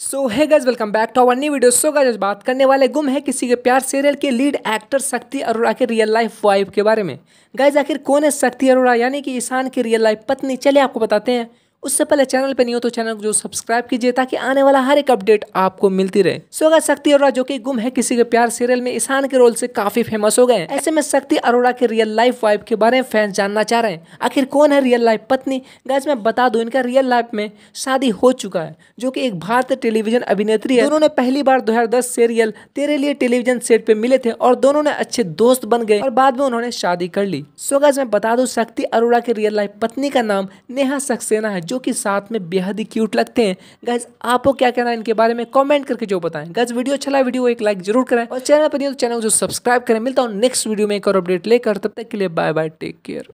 so hey guys welcome back to our new video so guys बात करने वाले गुम है किसी के प्यार सीरियल के लीड एक्टर शक्ति अरोड़ा के रियल लाइफ वाइफ के बारे में गज आखिर कौन है शक्ति अरोड़ा यानी कि ईशान की रियल लाइफ पत्नी चले आपको बताते हैं उससे पहले चैनल पे नहीं हो तो चैनल को जो सब्सक्राइब कीजिए ताकि आने वाला हर एक अपडेट आपको मिलती रहे सोगा शक्ति अरोड़ा जो की गुम है किसी के प्यार सीरियल में ईशान के रोल से काफी फेमस हो गए ऐसे में शक्ति अरोड़ा के रियल लाइफ वाइफ के बारे में फैंस जानना चाह रहे हैं आखिर कौन है रियल लाइफ पत्नी गैस मैं बता दू इनका रियल लाइफ में शादी हो चुका है जो की एक भारतीय टेलीविजन अभिनेत्री है उन्होंने पहली बार दो सीरियल तेरे लिए टेलीविजन सेट पे मिले थे और दोनों ने अच्छे दोस्त बन गए और बाद में उन्होंने शादी कर ली सो गैस मैं बता दू शक्ति अरोड़ा के रियल लाइफ पत्नी का नाम नेहा सक्सेना है जो कि साथ में बेहद ही क्यूट लगते हैं गैस आपको क्या कहना है इनके बारे में कॉमेंट करके जो बताएं गैस वीडियो अच्छा लगा वीडियो को एक लाइक जरूर करें और चैनल पर नहीं तो चैनल को जो सब्सक्राइब करें मिलता हूँ नेक्स्ट वीडियो में एक और अपडेट लेकर तब तक के लिए बाय बाय टेक केयर